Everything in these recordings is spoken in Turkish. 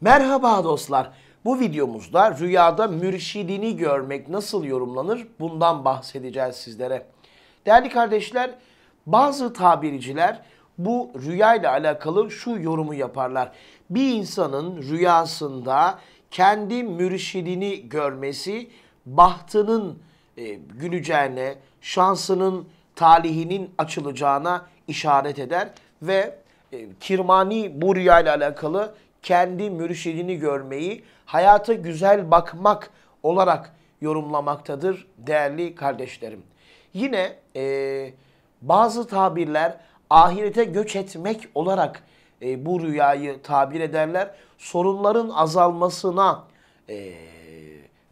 Merhaba dostlar. Bu videomuzda rüyada mürşidini görmek nasıl yorumlanır bundan bahsedeceğiz sizlere. Değerli kardeşler, bazı tabirciler bu rüyayla alakalı şu yorumu yaparlar. Bir insanın rüyasında kendi mürşidini görmesi bahtının e, güleceğine, şansının, talihinin açılacağına işaret eder ve e, Kirmani bu rüyayla alakalı kendi mürşidini görmeyi, hayata güzel bakmak olarak yorumlamaktadır değerli kardeşlerim. Yine e, bazı tabirler ahirete göç etmek olarak e, bu rüyayı tabir ederler. Sorunların azalmasına e,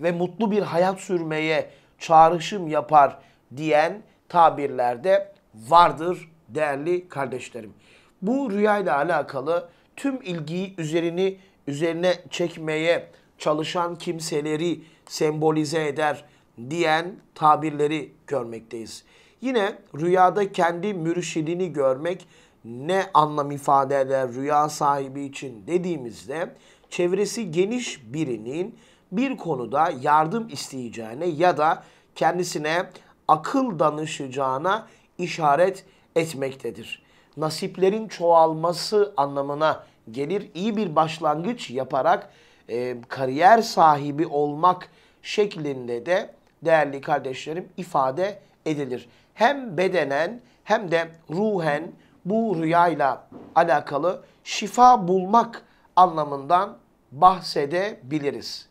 ve mutlu bir hayat sürmeye çağrışım yapar diyen tabirlerde vardır değerli kardeşlerim. Bu rüyayla alakalı tüm ilgiyi üzerini üzerine çekmeye çalışan kimseleri sembolize eder diyen tabirleri görmekteyiz. Yine rüyada kendi mürşidini görmek ne anlam ifade eder rüya sahibi için dediğimizde çevresi geniş birinin bir konuda yardım isteyeceğine ya da kendisine akıl danışacağına işaret etmektedir nasiplerin çoğalması anlamına gelir. İyi bir başlangıç yaparak e, kariyer sahibi olmak şeklinde de değerli kardeşlerim ifade edilir. Hem bedenen hem de ruhen bu rüyayla alakalı şifa bulmak anlamından bahsedebiliriz.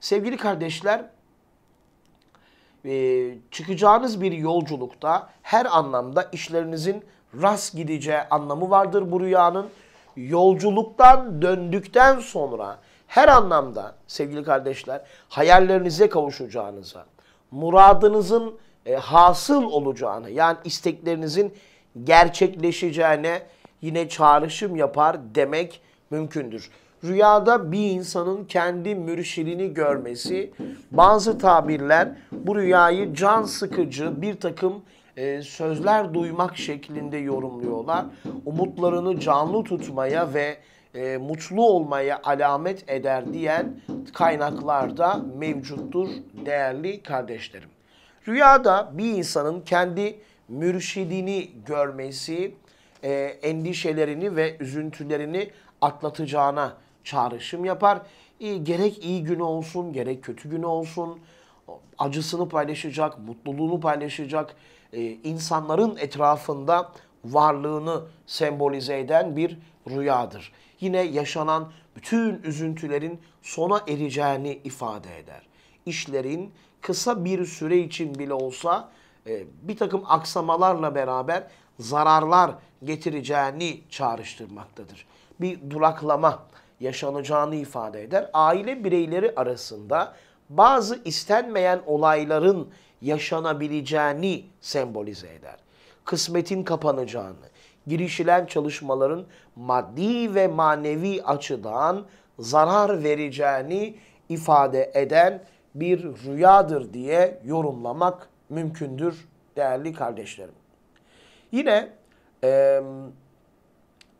Sevgili kardeşler, e, çıkacağınız bir yolculukta her anlamda işlerinizin rast gideceği anlamı vardır bu rüyanın. Yolculuktan döndükten sonra her anlamda sevgili kardeşler hayallerinize kavuşacağınıza, muradınızın e, hasıl olacağını yani isteklerinizin gerçekleşeceğine yine çağrışım yapar demek mümkündür. Rüyada bir insanın kendi mürşidini görmesi, bazı tabirler bu rüyayı can sıkıcı bir takım e, sözler duymak şeklinde yorumluyorlar. Umutlarını canlı tutmaya ve e, mutlu olmaya alamet eder diyen kaynaklarda mevcuttur değerli kardeşlerim. Rüyada bir insanın kendi mürşidini görmesi e, endişelerini ve üzüntülerini atlatacağına çağrışım yapar. E, gerek iyi günü olsun gerek kötü günü olsun acısını paylaşacak, mutluluğunu paylaşacak, e, insanların etrafında varlığını sembolize eden bir rüyadır. Yine yaşanan bütün üzüntülerin sona ereceğini ifade eder. İşlerin kısa bir süre için bile olsa e, bir takım aksamalarla beraber zararlar getireceğini çağrıştırmaktadır. Bir duraklama yaşanacağını ifade eder. Aile bireyleri arasında bazı istenmeyen olayların yaşanabileceğini sembolize eder. Kısmetin kapanacağını, girişilen çalışmaların maddi ve manevi açıdan zarar vereceğini ifade eden bir rüyadır diye yorumlamak mümkündür değerli kardeşlerim. Yine e,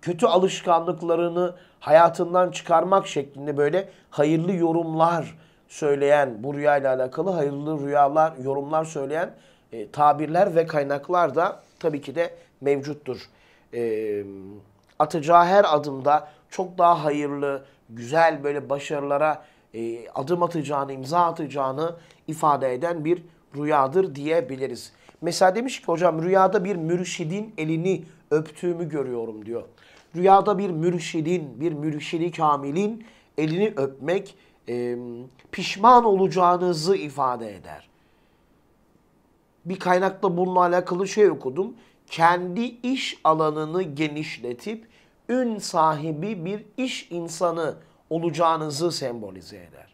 kötü alışkanlıklarını hayatından çıkarmak şeklinde böyle hayırlı yorumlar söyleyen, bu rüya ile alakalı hayırlı rüyalar, yorumlar söyleyen e, tabirler ve kaynaklar da tabii ki de mevcuttur. E, atacağı her adımda çok daha hayırlı, güzel böyle başarılara e, adım atacağını, imza atacağını ifade eden bir rüyadır diyebiliriz. Mesela demiş ki hocam rüyada bir mürşidin elini öptüğümü görüyorum diyor. Rüyada bir mürşidin, bir mürşidi kamilin elini öpmek e, pişman olacağınızı ifade eder. Bir kaynakta bununla alakalı şey okudum. Kendi iş alanını genişletip ün sahibi bir iş insanı olacağınızı sembolize eder.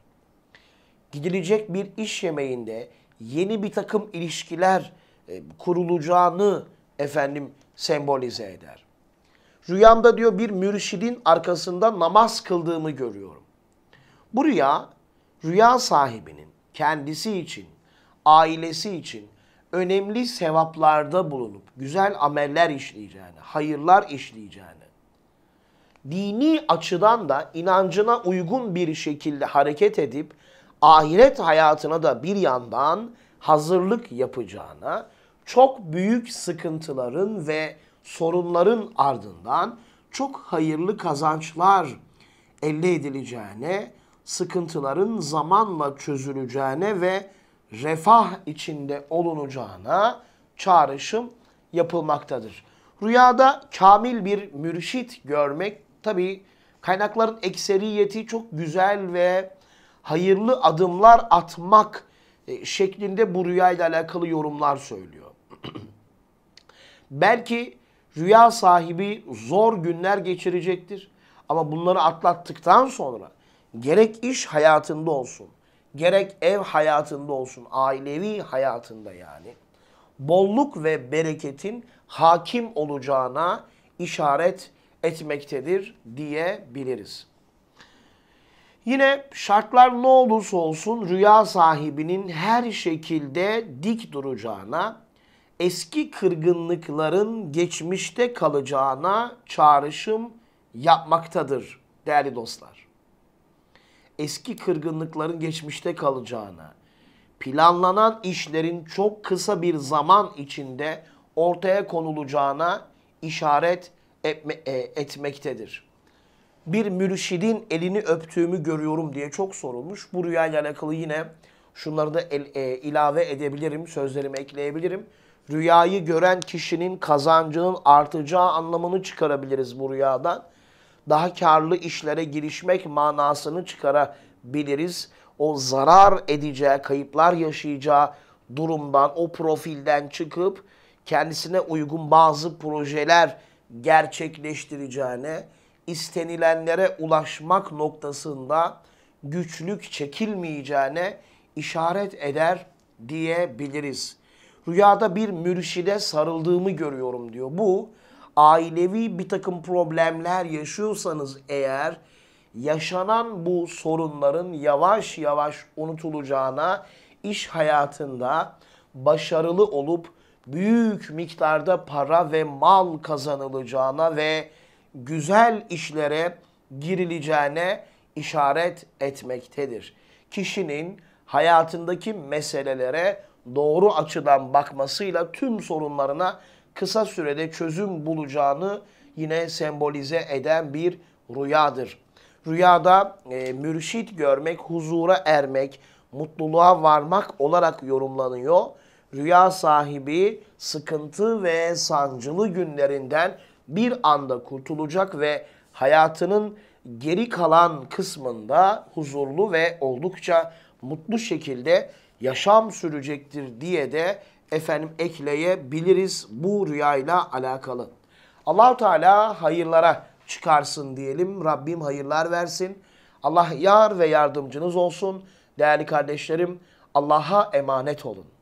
Gidilecek bir iş yemeğinde yeni bir takım ilişkiler e, kurulacağını efendim sembolize eder. Rüyamda diyor bir mürşidin arkasında namaz kıldığımı görüyorum. Bu rüya, rüya sahibinin kendisi için, ailesi için önemli sevaplarda bulunup güzel ameller işleyeceğini, hayırlar işleyeceğini, dini açıdan da inancına uygun bir şekilde hareket edip ahiret hayatına da bir yandan hazırlık yapacağına, çok büyük sıkıntıların ve sorunların ardından çok hayırlı kazançlar elde edileceğine, sıkıntıların zamanla çözüleceğine ve refah içinde olunacağına çağrışım yapılmaktadır. Rüyada kamil bir mürşit görmek tabi kaynakların ekseriyeti çok güzel ve hayırlı adımlar atmak e, şeklinde bu rüyayla alakalı yorumlar söylüyor. Belki rüya sahibi zor günler geçirecektir ama bunları atlattıktan sonra gerek iş hayatında olsun, gerek ev hayatında olsun, ailevi hayatında yani bolluk ve bereketin hakim olacağına işaret etmektedir diyebiliriz. Yine şartlar ne olursa olsun rüya sahibinin her şekilde dik duracağına, eski kırgınlıkların geçmişte kalacağına çağrışım yapmaktadır değerli dostlar eski kırgınlıkların geçmişte kalacağını, planlanan işlerin çok kısa bir zaman içinde ortaya konulacağına işaret etme, e, etmektedir. Bir mürşidin elini öptüğümü görüyorum diye çok sorulmuş. Bu rüyayla alakalı yine şunları da el, e, ilave edebilirim, sözlerimi ekleyebilirim. Rüyayı gören kişinin kazancının artacağı anlamını çıkarabiliriz bu rüyadan daha karlı işlere girişmek manasını çıkarabiliriz. O zarar edeceği, kayıplar yaşayacağı durumdan, o profilden çıkıp kendisine uygun bazı projeler gerçekleştireceğine, istenilenlere ulaşmak noktasında güçlük çekilmeyeceğine işaret eder diyebiliriz. Rüyada bir mürşide sarıldığımı görüyorum diyor. Bu ailevi bir takım problemler yaşıyorsanız eğer yaşanan bu sorunların yavaş yavaş unutulacağına iş hayatında başarılı olup büyük miktarda para ve mal kazanılacağına ve güzel işlere girileceğine işaret etmektedir. Kişinin hayatındaki meselelere doğru açıdan bakmasıyla tüm sorunlarına kısa sürede çözüm bulacağını yine sembolize eden bir rüyadır. Rüyada e, mürşit görmek, huzura ermek, mutluluğa varmak olarak yorumlanıyor. Rüya sahibi sıkıntı ve sancılı günlerinden bir anda kurtulacak ve hayatının geri kalan kısmında huzurlu ve oldukça mutlu şekilde yaşam sürecektir diye de efendim ekleyebiliriz bu rüyayla alakalı. Allahu Teala hayırlara çıkarsın diyelim. Rabbim hayırlar versin. Allah yar ve yardımcınız olsun. Değerli kardeşlerim Allah'a emanet olun.